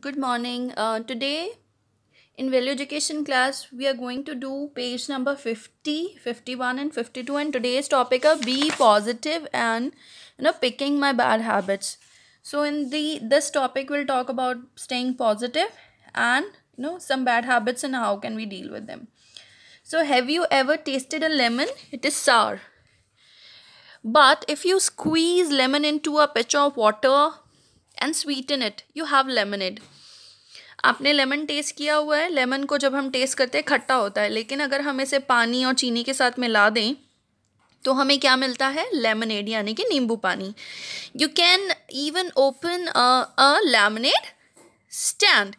good morning uh, today in value education class we are going to do page number 50 51 and 52 and today's topic are be positive and you know picking my bad habits so in the this topic we'll talk about staying positive and you know some bad habits and how can we deal with them so have you ever tasted a lemon it is sour but if you squeeze lemon into a pitcher of water and sweeten it you have lemonade आपने lemon taste किया हुआ है lemon को जब हम test करते हैं खट्टा होता है लेकिन अगर हम इसे पानी और चीनी के साथ मिला दें तो हमें क्या मिलता है लेमनेड यानी कि नींबू पानी you can even open a lemonade stand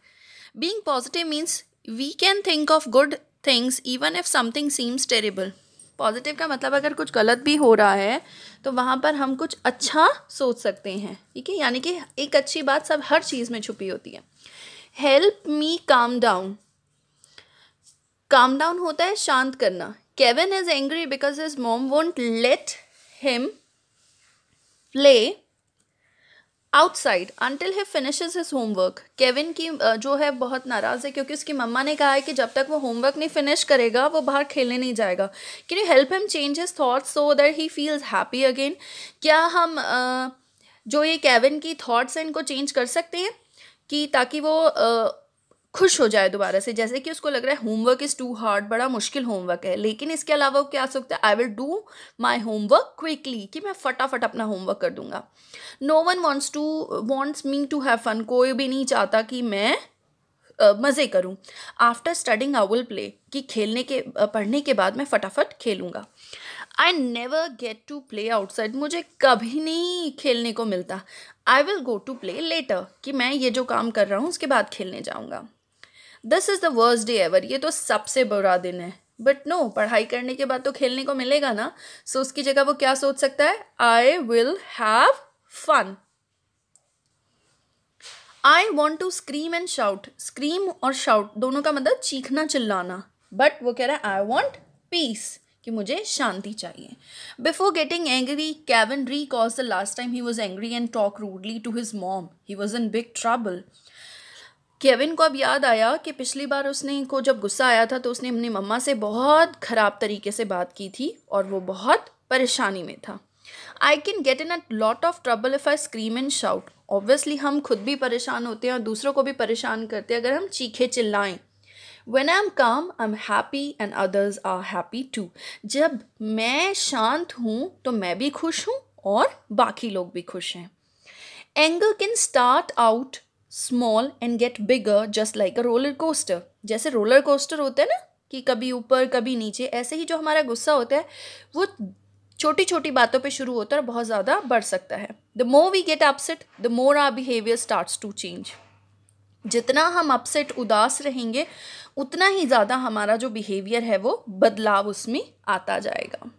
being positive means we can think of good things even if something seems terrible positive का मतलब अगर कुछ गलत भी हो रहा है तो वहाँ पर हम कुछ अच्छा सोच सकते हैं ठीक है यानी कि एक अच्छी बात सब हर चीज़ में छुपी होती है help me calm down calm down होता है शांत करना Kevin is angry because is mom won't let him play outside until he finishes his homework Kevin की जो है बहुत नाराज़ है क्योंकि उसकी मम्मा ने कहा है कि जब तक वो होमवर्क नहीं फिनिश करेगा वो बाहर खेलने नहीं जाएगा can you help him change his thoughts so that he feels happy again क्या हम जो ये केविन की थाट्स हैं इनको चेंज कर सकते हैं कि ताकि वो खुश हो जाए दोबारा से जैसे कि उसको लग रहा है होमवर्क इज़ टू हार्ड बड़ा मुश्किल होमवर्क है लेकिन इसके अलावा वो क्या सकता है I will do my homework quickly कि मैं फटाफट अपना होमवर्क कर दूंगा no one wants to wants me to have fun कोई भी नहीं चाहता कि मैं Uh, मज़े करूं after studying I will play कि खेलने के पढ़ने के बाद मैं फटाफट खेलूँगा I never get to play outside मुझे कभी नहीं खेलने को मिलता I will go to play later कि मैं ये जो काम कर रहा हूँ उसके बाद खेलने जाऊँगा this is the worst day ever ये तो सबसे बुरा दिन है बट नो no, पढ़ाई करने के बाद तो खेलने को मिलेगा ना सो so उसकी जगह वो क्या सोच सकता है I will have fun I want to scream and shout scream और शाउट दोनों का मतलब चीखना चिल्लाना बट वो कह रहा है आई वॉन्ट पीस कि मुझे शांति चाहिए before getting angry Kevin recalls the last time he was angry and talk rudely to his mom he was in big trouble Kevin को अब याद आया कि पिछली बार उसने को जब गुस्सा आया था तो उसने अपनी मम्मा से बहुत ख़राब तरीके से बात की थी और वो बहुत परेशानी में था I can get in a lot of trouble if I scream and shout obviously हम खुद भी परेशान होते हैं और दूसरों को भी परेशान करते हैं अगर हम चीखे चिल्लाएं when I am calm I am happy and others are happy too जब मैं शांत हूँ तो मैं भी खुश हूँ और बाकी लोग भी खुश हैं anger can start out small and get bigger just like a roller coaster जैसे रोलर कोस्टर होते हैं ना कि कभी ऊपर कभी नीचे ऐसे ही जो हमारा गुस्सा होता है वो छोटी छोटी बातों पे शुरू होता है और बहुत ज़्यादा बढ़ सकता है the more we get upset the more our behavior starts to change जितना हम अपसेट उदास रहेंगे उतना ही ज़्यादा हमारा जो बिहेवियर है वो बदलाव उसमें आता जाएगा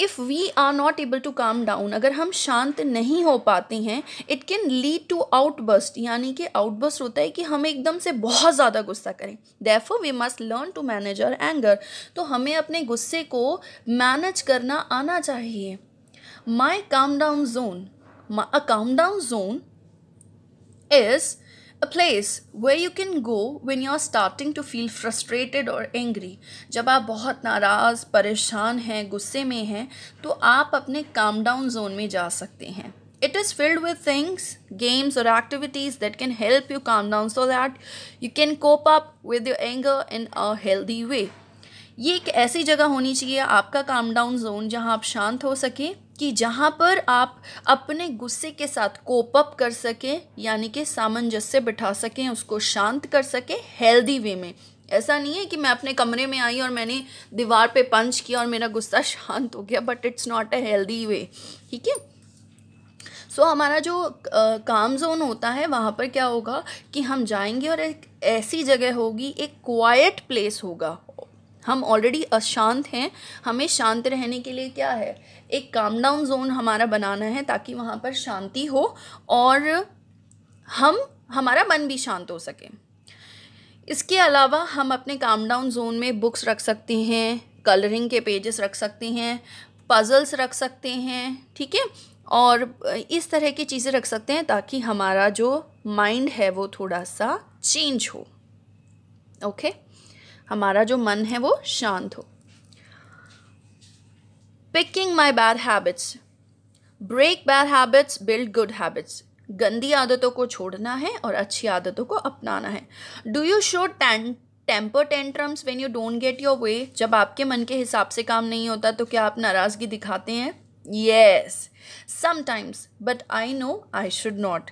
if we are not able to calm down अगर हम शांत नहीं हो पाते हैं it can lead to outburst यानी कि आउटबर्स्ट होता है कि हम एकदम से बहुत ज़्यादा गुस्सा करें therefore we must learn to manage our anger तो हमें अपने गुस्से को मैनेज करना आना चाहिए माई काम down zone a calm down zone is a place where you can go when you are starting to feel frustrated और एंग्री जब आप बहुत नाराज़ परेशान हैं गुस्से में हैं तो आप अपने काम डाउन जोन में जा सकते हैं it is filled with things games और activities that can help you calm down so that you can cope up with your anger in a healthy way ये एक ऐसी जगह होनी चाहिए आपका काम डाउन जोन जहाँ आप शांत हो सकें कि जहाँ पर आप अपने गुस्से के साथ कोप अप कर सकें यानी कि सामंजस्य बिठा सकें उसको शांत कर सकें हेल्दी वे में ऐसा नहीं है कि मैं अपने कमरे में आई और मैंने दीवार पे पंच किया और मेरा गुस्सा शांत हो गया but it's not a healthy way ठीक है सो हमारा जो काम जोन होता है वहाँ पर क्या होगा कि हम जाएंगे और एक ऐसी जगह होगी एक क्वाइट प्लेस होगा हम ऑलरेडी अशांत हैं हमें शांत रहने के लिए क्या है एक काम डाउन जोन हमारा बनाना है ताकि वहाँ पर शांति हो और हम हमारा मन भी शांत हो सके इसके अलावा हम अपने काम डाउन जोन में बुक्स रख सकते हैं कलरिंग के पेजेस रख सकते हैं पज़ल्स रख सकते हैं ठीक है और इस तरह की चीज़ें रख सकते हैं ताकि हमारा जो माइंड है वो थोड़ा सा चेंज हो ओके okay? हमारा जो मन है वो शांत हो picking my bad habits break bad habits build good habits गंदी आदतों को छोड़ना है और अच्छी आदतों को अपनाना है do you show temper tantrums when you don't get your way जब आपके मन के हिसाब से काम नहीं होता तो क्या आप नाराज़गी दिखाते हैं yes sometimes but I know I should not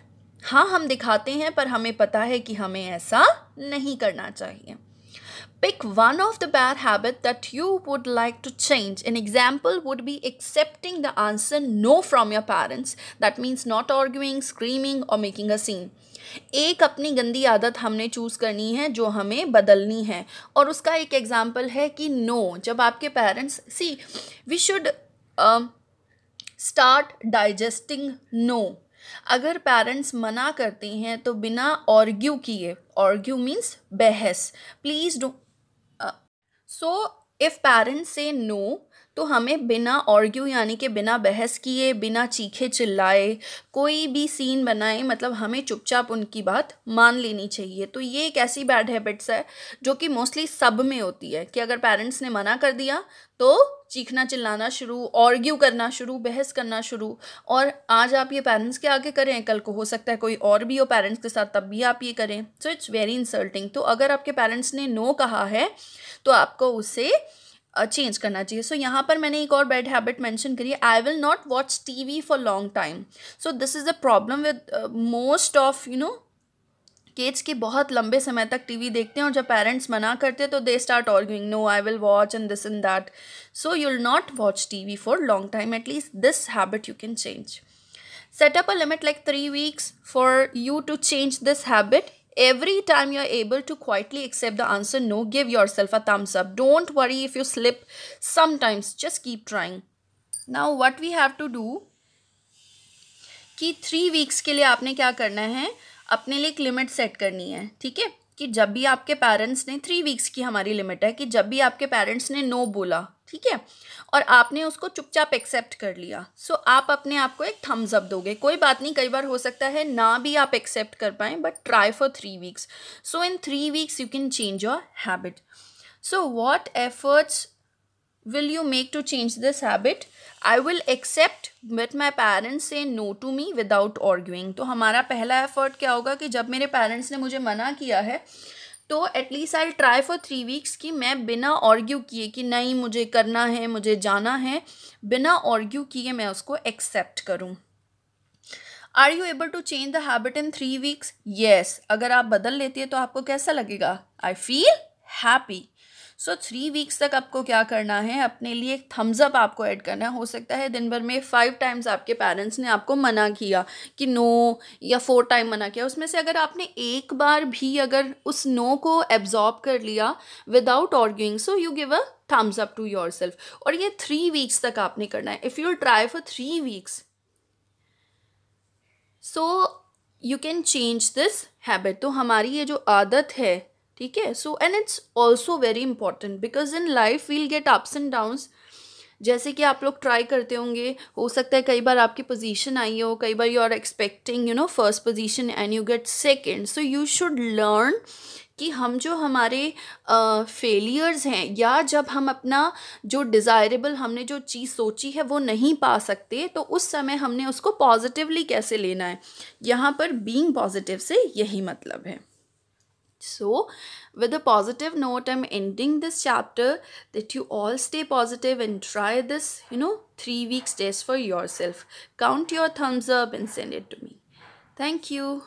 हाँ हम दिखाते हैं पर हमें पता है कि हमें ऐसा नहीं करना चाहिए Pick one of the bad habit that you would like to change. An example would be accepting the answer no from your parents. That means not arguing, screaming or making a scene. एक अपनी गंदी आदत हमने choose करनी है जो हमें बदलनी है और उसका एक एग्ज़ाम्पल है कि नो जब आपके parents see we should start digesting no अगर पेरेंट्स मना करते हैं तो बिना ऑर्ग्यू किए ऑर्ग्यू मीन्स बहस please do so if parents say no तो हमें बिना ऑर्ग्यू यानी कि बिना बहस किए बिना चीखे चिल्लाए कोई भी सीन बनाए मतलब हमें चुपचाप उनकी बात मान लेनी चाहिए तो ये एक ऐसी बैड हैबिट्स है जो कि मोस्टली सब में होती है कि अगर पेरेंट्स ने मना कर दिया तो चीखना चिल्लाना शुरू ऑर्ग्यू करना शुरू बहस करना शुरू और आज आप ये पेरेंट्स के आगे करें कल को हो सकता है कोई और भी हो पेरेंट्स के साथ तब भी आप ये करें सो इट्स वेरी इंसल्टिंग तो अगर आपके पेरेंट्स ने नो कहा है तो आपको उसे चेंज करना चाहिए सो यहाँ पर मैंने एक और बैड हैबिट मैंशन करी I will not watch T V for long time so this is a problem with most of you no केज के बहुत लंबे समय तक टीवी देखते हैं और जब पेरेंट्स मना करते हैं तो they start going no I will watch and this in that so you will not watch T V for long time at least this habit you can change setup a limit like three weeks for you to change this habit every time you are able to quietly accept the answer no give yourself a thumbs up don't worry if you slip sometimes just keep trying now what we have to do कि three weeks के लिए आपने क्या करना है अपने लिए एक लिमिट सेट करनी है ठीक है कि जब भी आपके पेरेंट्स ने थ्री वीक्स की हमारी लिमिट है कि जब भी आपके पेरेंट्स ने नो बोला ठीक है और आपने उसको चुपचाप एक्सेप्ट कर लिया सो आप अपने आप को एक थम्स अप दोगे कोई बात नहीं कई बार हो सकता है ना भी आप एक्सेप्ट कर पाएं but try for three weeks so in three weeks you can change your habit so what efforts will you make to change this habit I will accept but my parents say no to me without arguing to तो हमारा पहला effort क्या होगा कि जब मेरे parents ने मुझे मना किया है तो at least I try for three weeks कि मैं बिना ऑर्ग्यू किए कि नहीं मुझे करना है मुझे जाना है बिना ऑर्ग्यू किए मैं उसको एक्सेप्ट करूँ are you able to change the habit in three weeks yes अगर आप बदल लेती है तो आपको कैसा लगेगा I feel happy so three weeks तक आपको क्या करना है अपने लिए एक थम्स अप आपको ऐड करना है हो सकता है दिन भर में फाइव टाइम्स आपके पेरेंट्स ने आपको मना किया कि नो या फोर टाइम मना किया उसमें से अगर आपने एक बार भी अगर उस नो को एब्जॉर्ब कर लिया without arguing so you give a thumbs up to yourself और ये थ्री वीक्स तक आपने करना है if you try for three weeks so you can change this habit तो हमारी ये जो आदत है ठीक है so and it's also very important because in life we'll get ups and downs जैसे कि आप लोग ट्राई करते होंगे हो सकता है कई बार आपकी पोजीशन आई हो कई बार you are expecting you know first position and you get second so you should learn कि हम जो हमारे फेलियर्स uh, हैं या जब हम अपना जो डिज़ायरेबल हमने जो चीज़ सोची है वो नहीं पा सकते तो उस समय हमने उसको पॉजिटिवली कैसे लेना है यहाँ पर बीइंग पॉजिटिव से यही मतलब है So, with a positive note, I'm ending this chapter that you all stay positive and try this, you know, three weeks test for yourself. Count your thumbs up and send it to me. Thank you.